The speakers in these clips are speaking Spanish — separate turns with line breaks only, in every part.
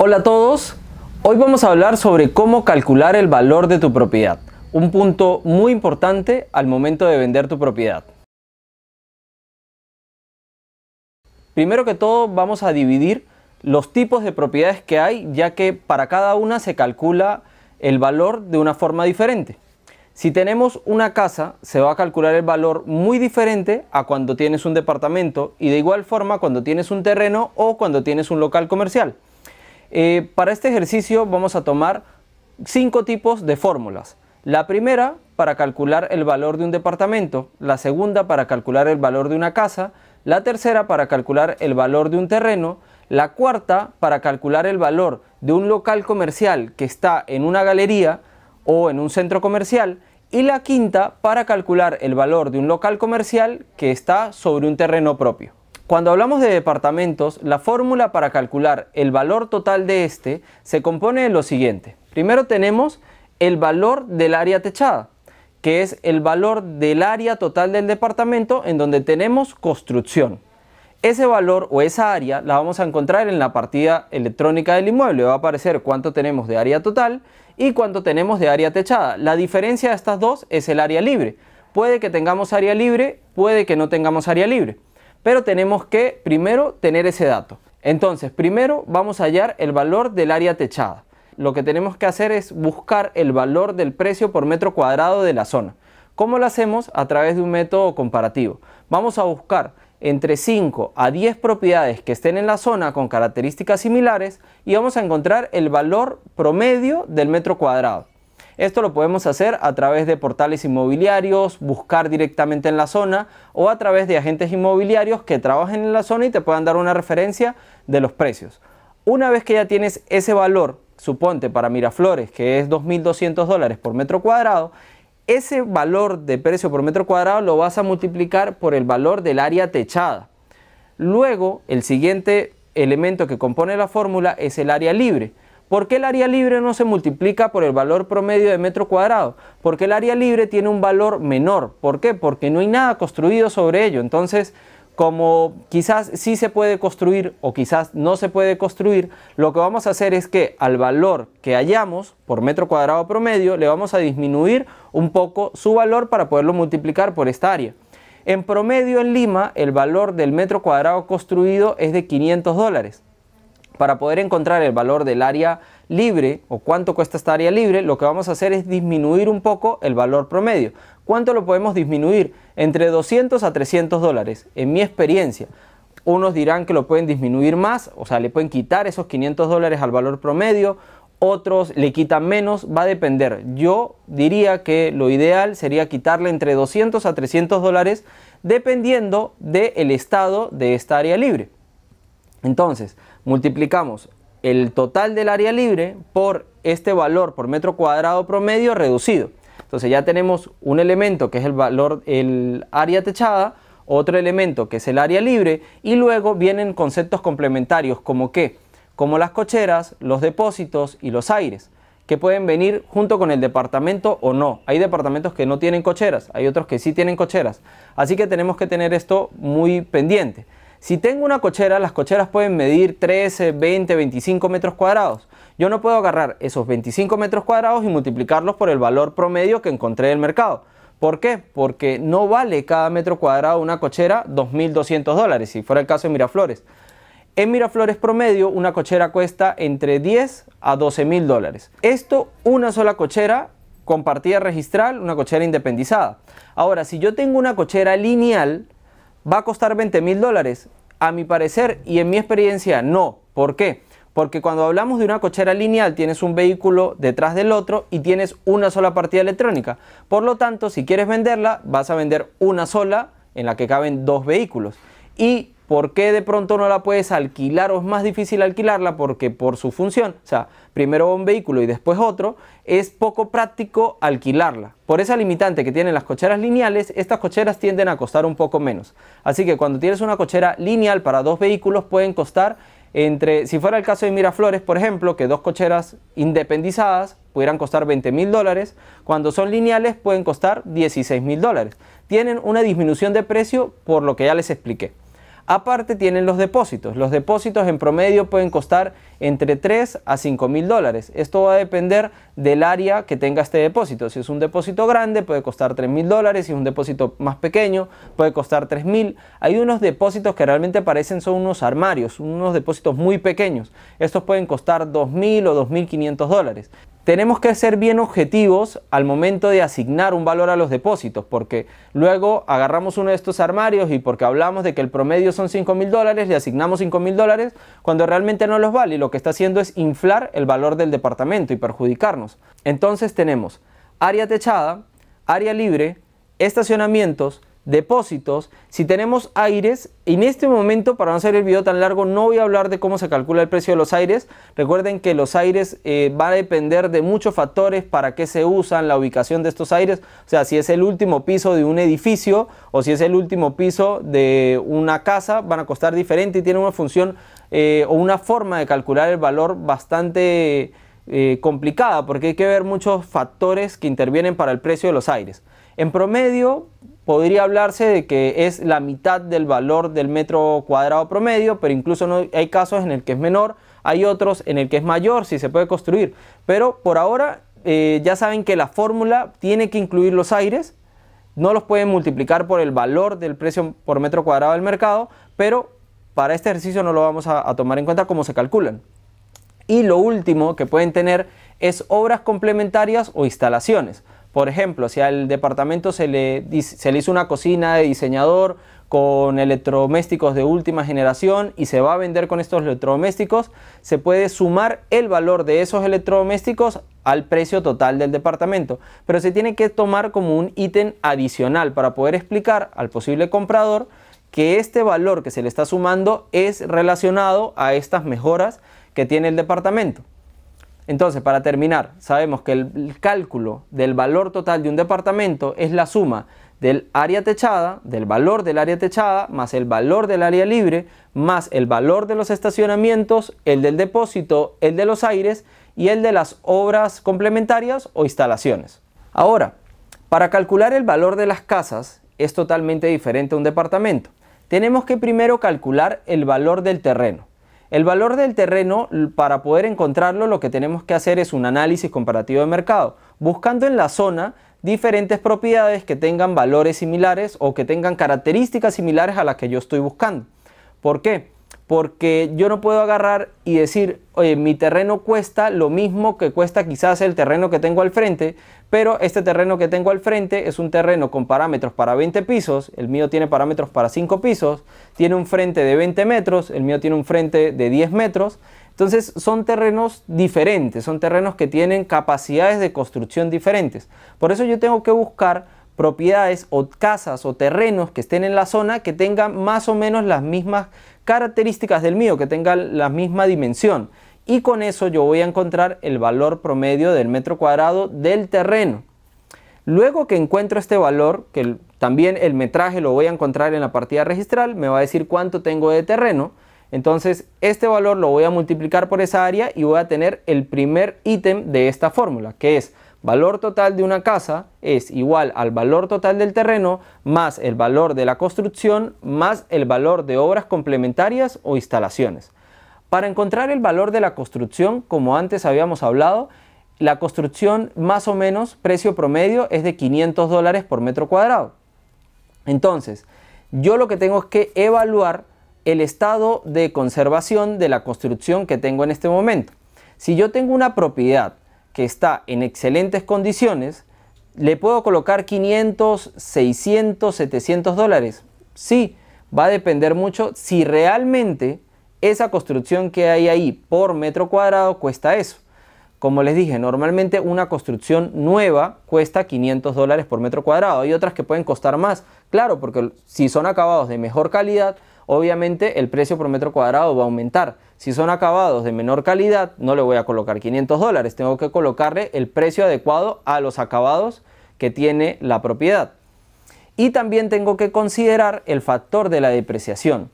Hola a todos, hoy vamos a hablar sobre cómo calcular el valor de tu propiedad, un punto muy importante al momento de vender tu propiedad. Primero que todo vamos a dividir los tipos de propiedades que hay ya que para cada una se calcula el valor de una forma diferente. Si tenemos una casa, se va a calcular el valor muy diferente a cuando tienes un departamento y de igual forma cuando tienes un terreno o cuando tienes un local comercial. Eh, para este ejercicio vamos a tomar cinco tipos de fórmulas. La primera para calcular el valor de un departamento, la segunda para calcular el valor de una casa, la tercera para calcular el valor de un terreno, la cuarta para calcular el valor de un local comercial que está en una galería o en un centro comercial y la quinta para calcular el valor de un local comercial que está sobre un terreno propio. Cuando hablamos de departamentos, la fórmula para calcular el valor total de este se compone de lo siguiente. Primero tenemos el valor del área techada, que es el valor del área total del departamento en donde tenemos construcción. Ese valor o esa área la vamos a encontrar en la partida electrónica del inmueble. Va a aparecer cuánto tenemos de área total y cuánto tenemos de área techada. La diferencia de estas dos es el área libre. Puede que tengamos área libre, puede que no tengamos área libre pero tenemos que primero tener ese dato. Entonces, primero vamos a hallar el valor del área techada. Lo que tenemos que hacer es buscar el valor del precio por metro cuadrado de la zona. ¿Cómo lo hacemos? A través de un método comparativo. Vamos a buscar entre 5 a 10 propiedades que estén en la zona con características similares y vamos a encontrar el valor promedio del metro cuadrado. Esto lo podemos hacer a través de portales inmobiliarios, buscar directamente en la zona o a través de agentes inmobiliarios que trabajen en la zona y te puedan dar una referencia de los precios. Una vez que ya tienes ese valor, suponte para Miraflores, que es 2.200 dólares por metro cuadrado, ese valor de precio por metro cuadrado lo vas a multiplicar por el valor del área techada. Luego, el siguiente elemento que compone la fórmula es el área libre. ¿Por qué el área libre no se multiplica por el valor promedio de metro cuadrado? Porque el área libre tiene un valor menor. ¿Por qué? Porque no hay nada construido sobre ello. Entonces, como quizás sí se puede construir o quizás no se puede construir, lo que vamos a hacer es que al valor que hallamos por metro cuadrado promedio le vamos a disminuir un poco su valor para poderlo multiplicar por esta área. En promedio en Lima el valor del metro cuadrado construido es de 500 dólares para poder encontrar el valor del área libre o cuánto cuesta esta área libre, lo que vamos a hacer es disminuir un poco el valor promedio. ¿Cuánto lo podemos disminuir? Entre 200 a 300 dólares, en mi experiencia. Unos dirán que lo pueden disminuir más, o sea, le pueden quitar esos 500 dólares al valor promedio, otros le quitan menos, va a depender. Yo diría que lo ideal sería quitarle entre 200 a 300 dólares dependiendo del estado de esta área libre. Entonces, multiplicamos el total del área libre por este valor por metro cuadrado promedio reducido. Entonces ya tenemos un elemento que es el valor, el área techada, otro elemento que es el área libre y luego vienen conceptos complementarios como qué, como las cocheras, los depósitos y los aires que pueden venir junto con el departamento o no. Hay departamentos que no tienen cocheras, hay otros que sí tienen cocheras. Así que tenemos que tener esto muy pendiente. Si tengo una cochera, las cocheras pueden medir 13, 20, 25 metros cuadrados. Yo no puedo agarrar esos 25 metros cuadrados y multiplicarlos por el valor promedio que encontré en el mercado. ¿Por qué? Porque no vale cada metro cuadrado una cochera 2.200 dólares, si fuera el caso de Miraflores. En Miraflores promedio, una cochera cuesta entre 10 a 12 mil dólares. Esto, una sola cochera compartida registral, una cochera independizada. Ahora, si yo tengo una cochera lineal, ¿Va a costar 20 mil dólares? A mi parecer y en mi experiencia, no. ¿Por qué? Porque cuando hablamos de una cochera lineal, tienes un vehículo detrás del otro y tienes una sola partida electrónica. Por lo tanto, si quieres venderla, vas a vender una sola en la que caben dos vehículos. Y ¿Por qué de pronto no la puedes alquilar o es más difícil alquilarla? Porque por su función, o sea, primero un vehículo y después otro, es poco práctico alquilarla. Por esa limitante que tienen las cocheras lineales, estas cocheras tienden a costar un poco menos. Así que cuando tienes una cochera lineal para dos vehículos pueden costar entre, si fuera el caso de Miraflores, por ejemplo, que dos cocheras independizadas pudieran costar $20,000 mil dólares, cuando son lineales pueden costar $16,000 mil dólares. Tienen una disminución de precio por lo que ya les expliqué. Aparte tienen los depósitos. Los depósitos en promedio pueden costar entre 3 a 5 mil dólares. Esto va a depender del área que tenga este depósito. Si es un depósito grande puede costar 3 mil dólares, si es un depósito más pequeño puede costar 3 mil. Hay unos depósitos que realmente parecen son unos armarios, unos depósitos muy pequeños. Estos pueden costar 2 mil o 2.500 dólares tenemos que ser bien objetivos al momento de asignar un valor a los depósitos, porque luego agarramos uno de estos armarios y porque hablamos de que el promedio son 5 mil dólares, le asignamos 5 mil dólares cuando realmente no los vale y lo que está haciendo es inflar el valor del departamento y perjudicarnos. Entonces tenemos área techada, área libre, estacionamientos, depósitos, si tenemos aires, en este momento, para no hacer el video tan largo, no voy a hablar de cómo se calcula el precio de los aires. Recuerden que los aires van eh, va a depender de muchos factores para qué se usan, la ubicación de estos aires, o sea, si es el último piso de un edificio o si es el último piso de una casa, van a costar diferente y tiene una función eh, o una forma de calcular el valor bastante eh, complicada, porque hay que ver muchos factores que intervienen para el precio de los aires. En promedio, podría hablarse de que es la mitad del valor del metro cuadrado promedio, pero incluso hay casos en el que es menor, hay otros en el que es mayor, si se puede construir. Pero por ahora eh, ya saben que la fórmula tiene que incluir los aires, no los pueden multiplicar por el valor del precio por metro cuadrado del mercado, pero para este ejercicio no lo vamos a, a tomar en cuenta cómo se calculan. Y lo último que pueden tener es obras complementarias o instalaciones. Por ejemplo, si al departamento se le, se le hizo una cocina de diseñador con electrodomésticos de última generación y se va a vender con estos electrodomésticos, se puede sumar el valor de esos electrodomésticos al precio total del departamento. Pero se tiene que tomar como un ítem adicional para poder explicar al posible comprador que este valor que se le está sumando es relacionado a estas mejoras que tiene el departamento. Entonces, para terminar, sabemos que el cálculo del valor total de un departamento es la suma del área techada, del valor del área techada, más el valor del área libre, más el valor de los estacionamientos, el del depósito, el de los aires y el de las obras complementarias o instalaciones. Ahora, para calcular el valor de las casas es totalmente diferente a un departamento. Tenemos que primero calcular el valor del terreno. El valor del terreno, para poder encontrarlo, lo que tenemos que hacer es un análisis comparativo de mercado, buscando en la zona diferentes propiedades que tengan valores similares o que tengan características similares a las que yo estoy buscando. ¿Por qué? porque yo no puedo agarrar y decir, oye, mi terreno cuesta lo mismo que cuesta quizás el terreno que tengo al frente, pero este terreno que tengo al frente es un terreno con parámetros para 20 pisos, el mío tiene parámetros para 5 pisos, tiene un frente de 20 metros, el mío tiene un frente de 10 metros, entonces son terrenos diferentes, son terrenos que tienen capacidades de construcción diferentes. Por eso yo tengo que buscar propiedades o casas o terrenos que estén en la zona que tengan más o menos las mismas características del mío que tengan la misma dimensión. Y con eso yo voy a encontrar el valor promedio del metro cuadrado del terreno. Luego que encuentro este valor, que también el metraje lo voy a encontrar en la partida registral, me va a decir cuánto tengo de terreno. Entonces este valor lo voy a multiplicar por esa área y voy a tener el primer ítem de esta fórmula, que es Valor total de una casa es igual al valor total del terreno más el valor de la construcción más el valor de obras complementarias o instalaciones. Para encontrar el valor de la construcción, como antes habíamos hablado, la construcción más o menos precio promedio es de 500 dólares por metro cuadrado. Entonces, yo lo que tengo es que evaluar el estado de conservación de la construcción que tengo en este momento. Si yo tengo una propiedad que está en excelentes condiciones, ¿le puedo colocar 500, 600, 700 dólares? Sí, va a depender mucho si realmente esa construcción que hay ahí por metro cuadrado cuesta eso. Como les dije, normalmente una construcción nueva cuesta 500 dólares por metro cuadrado. Hay otras que pueden costar más. Claro, porque si son acabados de mejor calidad, obviamente el precio por metro cuadrado va a aumentar. Si son acabados de menor calidad, no le voy a colocar 500 dólares. Tengo que colocarle el precio adecuado a los acabados que tiene la propiedad. Y también tengo que considerar el factor de la depreciación.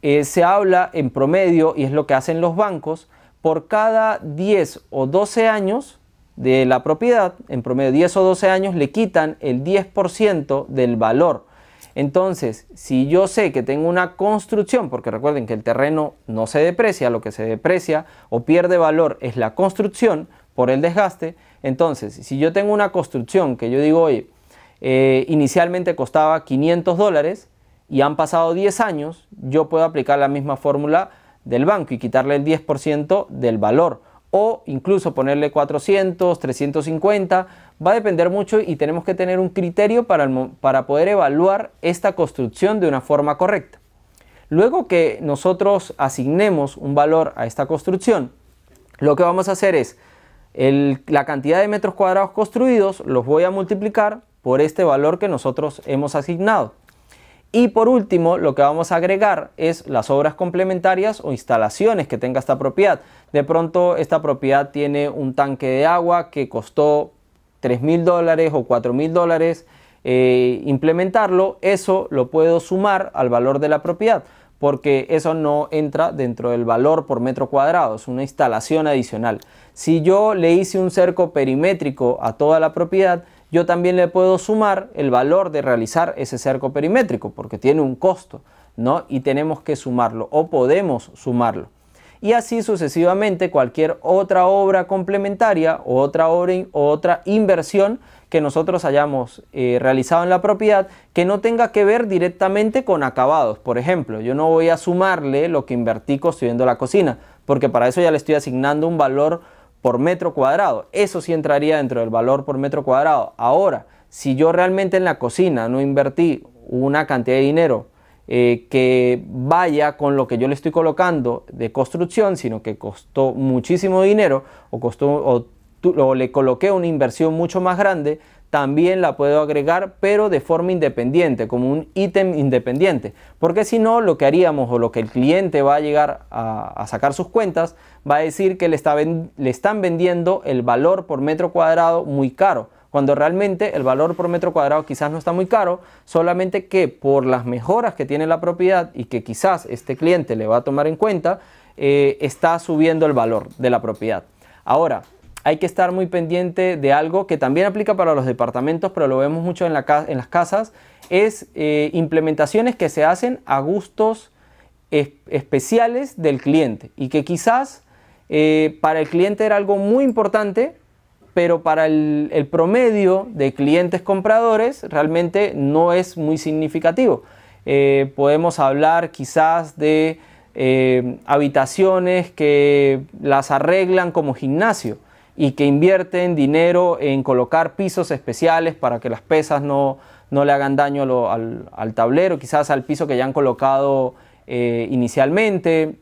Eh, se habla en promedio, y es lo que hacen los bancos, por cada 10 o 12 años de la propiedad, en promedio 10 o 12 años, le quitan el 10% del valor. Entonces, si yo sé que tengo una construcción, porque recuerden que el terreno no se deprecia, lo que se deprecia o pierde valor es la construcción por el desgaste, entonces, si yo tengo una construcción que yo digo, oye, eh, inicialmente costaba 500 dólares y han pasado 10 años, yo puedo aplicar la misma fórmula del banco y quitarle el 10% del valor o incluso ponerle 400, 350, va a depender mucho y tenemos que tener un criterio para, para poder evaluar esta construcción de una forma correcta. Luego que nosotros asignemos un valor a esta construcción, lo que vamos a hacer es la cantidad de metros cuadrados construidos los voy a multiplicar por este valor que nosotros hemos asignado. Y por último, lo que vamos a agregar es las obras complementarias o instalaciones que tenga esta propiedad. De pronto, esta propiedad tiene un tanque de agua que costó $3,000 mil dólares o $4,000 mil dólares eh, implementarlo. Eso lo puedo sumar al valor de la propiedad porque eso no entra dentro del valor por metro cuadrado, es una instalación adicional. Si yo le hice un cerco perimétrico a toda la propiedad, yo también le puedo sumar el valor de realizar ese cerco perimétrico, porque tiene un costo, ¿no? Y tenemos que sumarlo o podemos sumarlo. Y así sucesivamente cualquier otra obra complementaria o otra, obra o otra inversión que nosotros hayamos eh, realizado en la propiedad que no tenga que ver directamente con acabados. Por ejemplo, yo no voy a sumarle lo que invertí construyendo la cocina, porque para eso ya le estoy asignando un valor por metro cuadrado. Eso sí entraría dentro del valor por metro cuadrado. Ahora, si yo realmente en la cocina no invertí una cantidad de dinero eh, que vaya con lo que yo le estoy colocando de construcción, sino que costó muchísimo dinero o, costó, o le coloqué una inversión mucho más grande, también la puedo agregar, pero de forma independiente, como un ítem independiente. Porque si no, lo que haríamos o lo que el cliente va a llegar a, sacar sus cuentas, va a decir que le, le están vendiendo el valor por metro cuadrado muy caro cuando realmente el valor por metro cuadrado quizás no está muy caro, solamente que por las mejoras que tiene la propiedad y que quizás este cliente le va a tomar en cuenta, eh, está subiendo el valor de la propiedad. Ahora, hay que estar muy pendiente de algo que también aplica para los departamentos, pero lo vemos mucho en, la las casas, es eh, implementaciones que se hacen a gustos especiales del cliente y que quizás eh, para el cliente era algo muy importante, pero para el, promedio de clientes compradores realmente no es muy significativo. Eh, podemos hablar quizás de habitaciones que las arreglan como gimnasio y que invierten dinero en colocar pisos especiales para que las pesas no, le hagan daño al, tablero, quizás al piso que ya han colocado eh, inicialmente,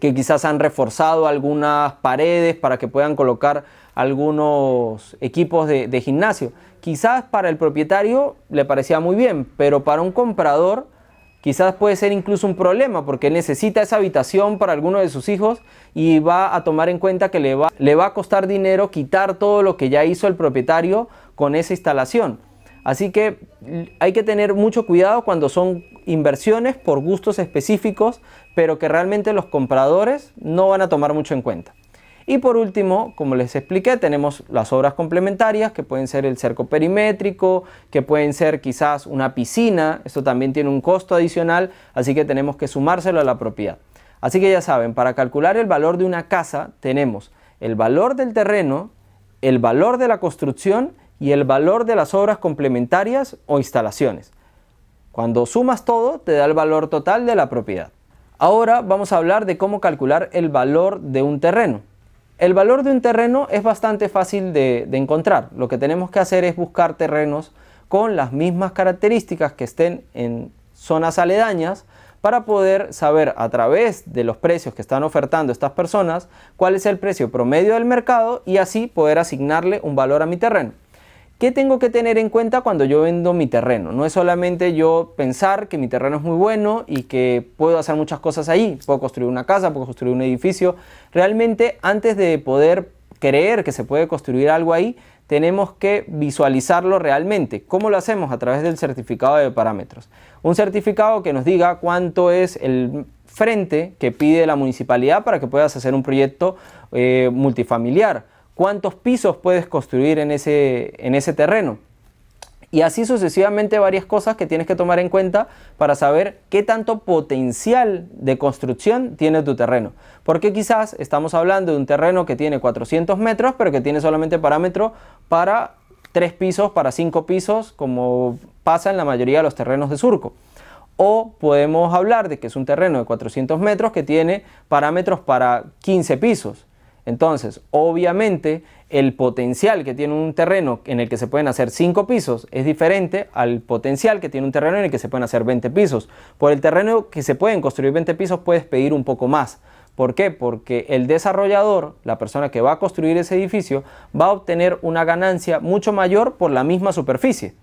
que quizás han reforzado algunas paredes para que puedan colocar algunos equipos de gimnasio. Quizás para el propietario le parecía muy bien, pero para un comprador Quizás puede ser incluso un problema porque necesita esa habitación para alguno de sus hijos y va a tomar en cuenta que le va, le va a costar dinero quitar todo lo que ya hizo el propietario con esa instalación. Así que hay que tener mucho cuidado cuando son inversiones por gustos específicos, pero que realmente los compradores no van a tomar mucho en cuenta. Y por último, como les expliqué, tenemos las obras complementarias que pueden ser el cerco perimétrico, que pueden ser quizás una piscina, esto también tiene un costo adicional, así que tenemos que sumárselo a la propiedad. Así que ya saben, para calcular el valor de una casa tenemos el valor del terreno, el valor de la construcción y el valor de las obras complementarias o instalaciones. Cuando sumas todo te da el valor total de la propiedad. Ahora vamos a hablar de cómo calcular el valor de un terreno. El valor de un terreno es bastante fácil de, encontrar. Lo que tenemos que hacer es buscar terrenos con las mismas características que estén en zonas aledañas para poder saber a través de los precios que están ofertando estas personas cuál es el precio promedio del mercado y así poder asignarle un valor a mi terreno. ¿Qué tengo que tener en cuenta cuando yo vendo mi terreno? No es solamente yo pensar que mi terreno es muy bueno y que puedo hacer muchas cosas ahí. Puedo construir una casa, puedo construir un edificio. Realmente antes de poder creer que se puede construir algo ahí, tenemos que visualizarlo realmente. ¿Cómo lo hacemos? A través del certificado de parámetros. Un certificado que nos diga cuánto es el frente que pide la municipalidad para que puedas hacer un proyecto eh, multifamiliar cuántos pisos puedes construir en ese, en ese terreno. Y así sucesivamente varias cosas que tienes que tomar en cuenta para saber qué tanto potencial de construcción tiene tu terreno. Porque quizás estamos hablando de un terreno que tiene 400 metros, pero que tiene solamente parámetro para 3 pisos, para 5 pisos, como pasa en la mayoría de los terrenos de surco. O podemos hablar de que es un terreno de 400 metros que tiene parámetros para 15 pisos entonces, obviamente, el potencial que tiene un terreno en el que se pueden hacer 5 pisos es diferente al potencial que tiene un terreno en el que se pueden hacer 20 pisos. Por el terreno que se pueden construir 20 pisos puedes pedir un poco más. ¿Por qué? Porque el desarrollador, la persona que va a construir ese edificio, va a obtener una ganancia mucho mayor por la misma superficie.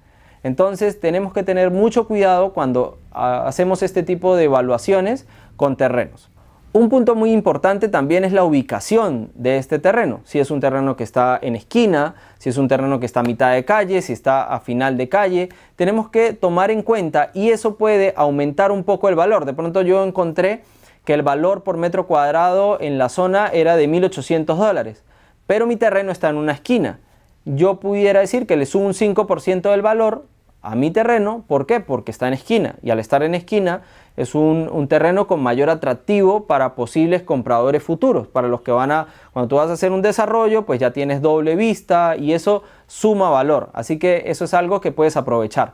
Entonces tenemos que tener mucho cuidado cuando ah, hacemos este tipo de evaluaciones con terrenos. Un punto muy importante también es la ubicación de este terreno. Si es un terreno que está en esquina, si es un terreno que está a mitad de calle, si está a final de calle, tenemos que tomar en cuenta y eso puede aumentar un poco el valor. De pronto yo encontré que el valor por metro cuadrado en la zona era de 1.800 dólares, pero mi terreno está en una esquina. Yo pudiera decir que le subo un 5% del valor a mi terreno. ¿Por qué? Porque está en esquina y al estar en esquina es un, un, terreno con mayor atractivo para posibles compradores futuros, para los que van a, cuando tú vas a hacer un desarrollo, pues ya tienes doble vista y eso suma valor. Así que eso es algo que puedes aprovechar.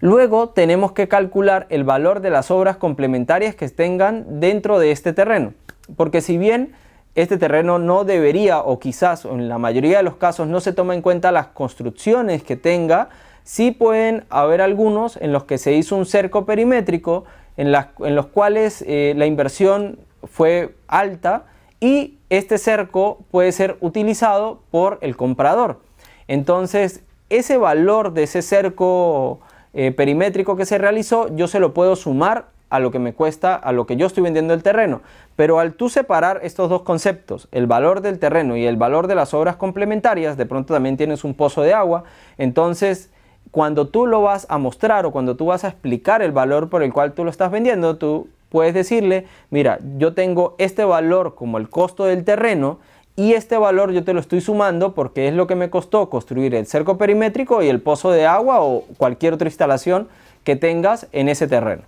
Luego tenemos que calcular el valor de las obras complementarias que tengan dentro de este terreno, porque si bien este terreno no debería o quizás en la mayoría de los casos no se toma en cuenta las construcciones que tenga, Sí pueden haber algunos en los que se hizo un cerco perimétrico, en, en los cuales eh, la inversión fue alta y este cerco puede ser utilizado por el comprador. Entonces, ese valor de ese cerco eh, perimétrico que se realizó, yo se lo puedo sumar a lo que me cuesta, a lo que yo estoy vendiendo el terreno. Pero al tú separar estos dos conceptos, el valor del terreno y el valor de las obras complementarias, de pronto también tienes un pozo de agua, entonces cuando tú lo vas a mostrar o cuando tú vas a explicar el valor por el cual tú lo estás vendiendo, tú puedes decirle, mira, yo tengo este valor como el costo del terreno y este valor yo te lo estoy sumando porque es lo que me costó construir el cerco perimétrico y el pozo de agua o cualquier otra instalación que tengas en ese terreno.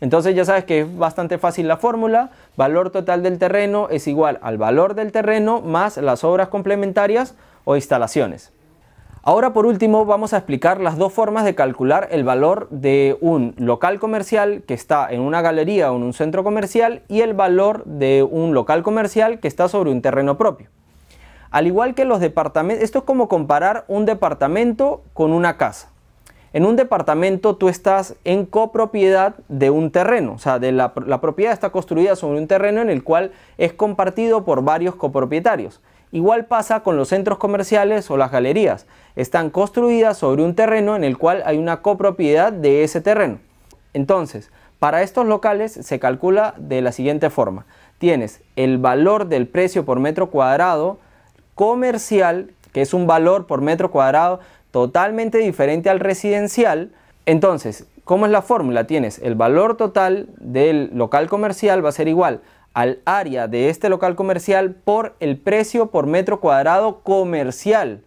Entonces ya sabes que es bastante fácil la fórmula, valor total del terreno es igual al valor del terreno más las obras complementarias o instalaciones. Ahora por último vamos a explicar las dos formas de calcular el valor de un local comercial que está en una galería o en un centro comercial y el valor de un local comercial que está sobre un terreno propio. Al igual que los departamentos, esto es como comparar un departamento con una casa. En un departamento tú estás en copropiedad de un terreno, o sea, la propiedad está construida sobre un terreno en el cual es compartido por varios copropietarios. Igual pasa con los centros comerciales o las galerías. Están construidas sobre un terreno en el cual hay una copropiedad de ese terreno. Entonces, para estos locales se calcula de la siguiente forma. Tienes el valor del precio por metro cuadrado comercial, que es un valor por metro cuadrado totalmente diferente al residencial. Entonces, ¿cómo es la fórmula? Tienes el valor total del local comercial va a ser igual al área de este local comercial por el precio por metro cuadrado comercial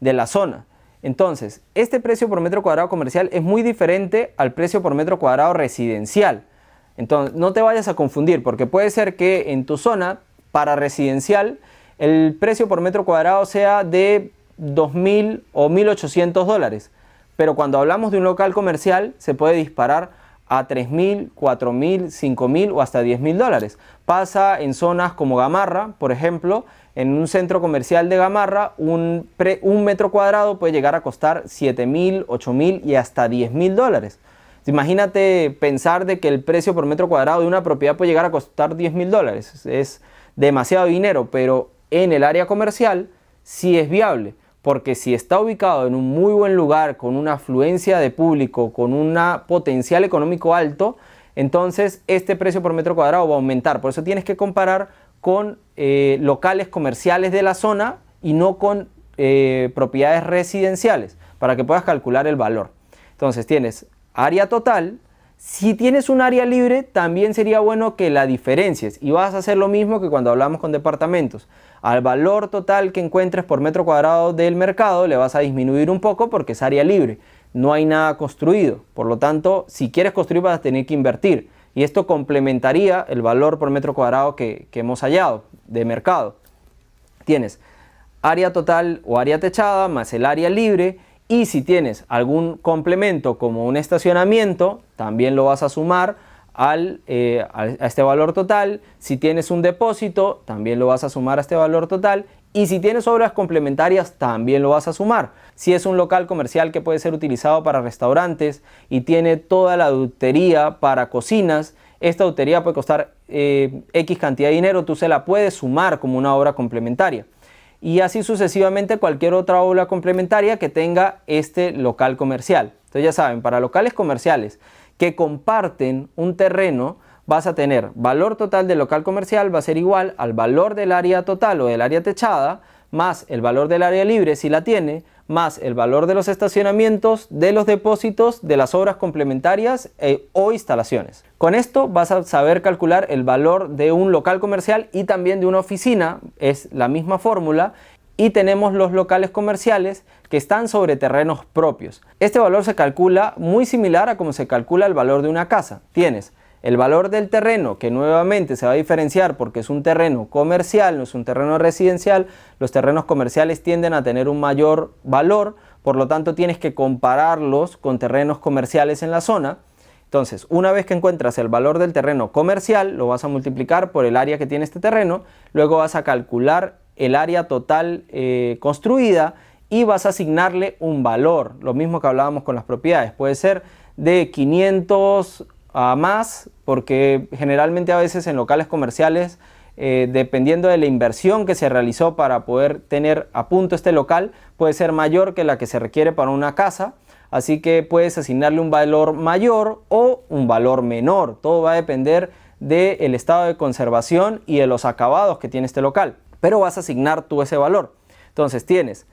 de la zona. Entonces, este precio por metro cuadrado comercial es muy diferente al precio por metro cuadrado residencial. Entonces, no te vayas a confundir porque puede ser que en tu zona para residencial el precio por metro cuadrado sea de 2.000 o 1.800 dólares. Pero cuando hablamos de un local comercial se puede disparar a 3.000, 4.000, 5.000 o hasta 10.000 dólares. Pasa en zonas como Gamarra, por ejemplo, en un centro comercial de Gamarra, un, metro cuadrado puede llegar a costar 7.000, 8.000 y hasta 10.000 dólares. Imagínate pensar de que el precio por metro cuadrado de una propiedad puede llegar a costar 10.000 dólares. Es demasiado dinero, pero en el área comercial sí es viable porque si está ubicado en un muy buen lugar, con una afluencia de público, con un potencial económico alto, entonces este precio por metro cuadrado va a aumentar. Por eso tienes que comparar con eh, locales comerciales de la zona y no con eh, propiedades residenciales, para que puedas calcular el valor. Entonces tienes área total, si tienes un área libre, también sería bueno que la diferencies y vas a hacer lo mismo que cuando hablamos con departamentos. Al valor total que encuentres por metro cuadrado del mercado le vas a disminuir un poco porque es área libre. No hay nada construido. Por lo tanto, si quieres construir vas a tener que invertir. Y esto complementaría el valor por metro cuadrado que, hemos hallado de mercado. Tienes área total o área techada más el área libre y si tienes algún complemento como un estacionamiento, también lo vas a sumar al, eh, a este valor total. Si tienes un depósito, también lo vas a sumar a este valor total. Y si tienes obras complementarias, también lo vas a sumar. Si es un local comercial que puede ser utilizado para restaurantes y tiene toda la dutería para cocinas, esta dutería puede costar eh, X cantidad de dinero, tú se la puedes sumar como una obra complementaria. Y así sucesivamente cualquier otra obra complementaria que tenga este local comercial. Entonces ya saben, para locales comerciales, que comparten un terreno, vas a tener valor total del local comercial va a ser igual al valor del área total o del área techada, más el valor del área libre si la tiene, más el valor de los estacionamientos, de los depósitos, de las obras complementarias eh, o instalaciones. Con esto vas a saber calcular el valor de un local comercial y también de una oficina, es la misma fórmula, y tenemos los locales comerciales que están sobre terrenos propios. Este valor se calcula muy similar a como se calcula el valor de una casa. Tienes el valor del terreno, que nuevamente se va a diferenciar porque es un terreno comercial, no es un terreno residencial, los terrenos comerciales tienden a tener un mayor valor, por lo tanto tienes que compararlos con terrenos comerciales en la zona. Entonces, una vez que encuentras el valor del terreno comercial, lo vas a multiplicar por el área que tiene este terreno, luego vas a calcular el área total eh, construida y vas a asignarle un valor, lo mismo que hablábamos con las propiedades, puede ser de 500 a más, porque generalmente a veces en locales comerciales, eh, dependiendo de la inversión que se realizó para poder tener a punto este local, puede ser mayor que la que se requiere para una casa, así que puedes asignarle un valor mayor o un valor menor, todo va a depender del estado de conservación y de los acabados que tiene este local pero vas a asignar tú ese valor. Entonces tienes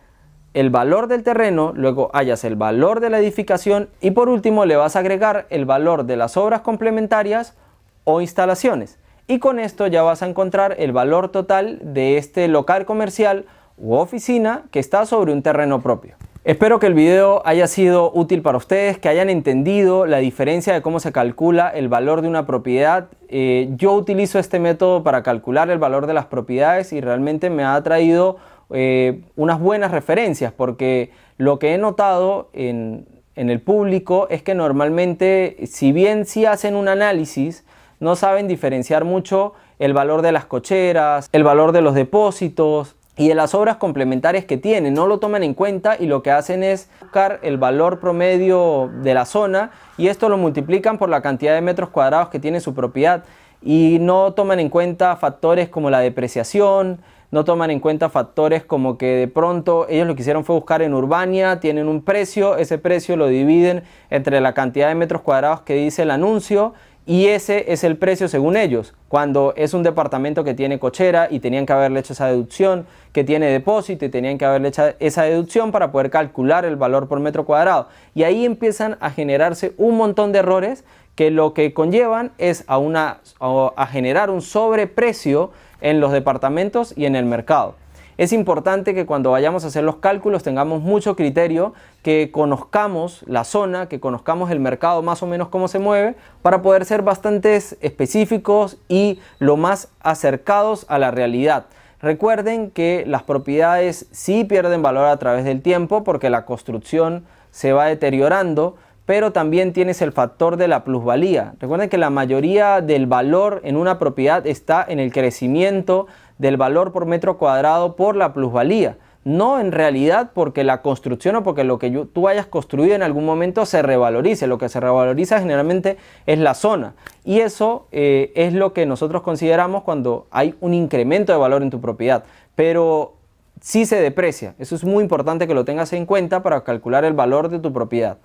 el valor del terreno, luego hallas el valor de la edificación y por último le vas a agregar el valor de las obras complementarias o instalaciones. Y con esto ya vas a encontrar el valor total de este local comercial u oficina que está sobre un terreno propio. Espero que el video haya sido útil para ustedes, que hayan entendido la diferencia de cómo se calcula el valor de una propiedad. Eh, yo utilizo este método para calcular el valor de las propiedades y realmente me ha traído eh, unas buenas referencias porque lo que he notado en, en el público es que normalmente si bien sí hacen un análisis, no saben diferenciar mucho el valor de las cocheras, el valor de los depósitos, y de las obras complementarias que tienen. No lo toman en cuenta y lo que hacen es buscar el valor promedio de la zona y esto lo multiplican por la cantidad de metros cuadrados que tiene su propiedad y no toman en cuenta factores como la depreciación, no toman en cuenta factores como que de pronto ellos lo que hicieron fue buscar en Urbania, tienen un precio, ese precio lo dividen entre la cantidad de metros cuadrados que dice el anuncio y ese es el precio según ellos, cuando es un departamento que tiene cochera y tenían que haberle hecho esa deducción, que tiene depósito y tenían que haberle hecho esa deducción para poder calcular el valor por metro cuadrado. Y ahí empiezan a generarse un montón de errores que lo que conllevan es a, una, a generar un sobreprecio en los departamentos y en el mercado es importante que cuando vayamos a hacer los cálculos tengamos mucho criterio, que conozcamos la zona, que conozcamos el mercado más o menos cómo se mueve, para poder ser bastante específicos y lo más acercados a la realidad. Recuerden que las propiedades sí pierden valor a través del tiempo porque la construcción se va deteriorando, pero también tienes el factor de la plusvalía. Recuerden que la mayoría del valor en una propiedad está en el crecimiento del valor por metro cuadrado por la plusvalía. No en realidad porque la construcción o porque lo que tú hayas construido en algún momento se revalorice. Lo que se revaloriza generalmente es la zona. Y eso eh, es lo que nosotros consideramos cuando hay un incremento de valor en tu propiedad. Pero sí se deprecia. Eso es muy importante que lo tengas en cuenta para calcular el valor de tu propiedad.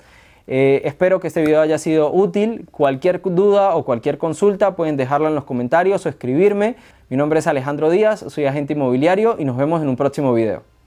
Eh, espero que este video haya sido útil. Cualquier duda o cualquier consulta pueden dejarla en los comentarios o escribirme. Mi nombre es Alejandro Díaz, soy agente inmobiliario y nos vemos en un próximo video.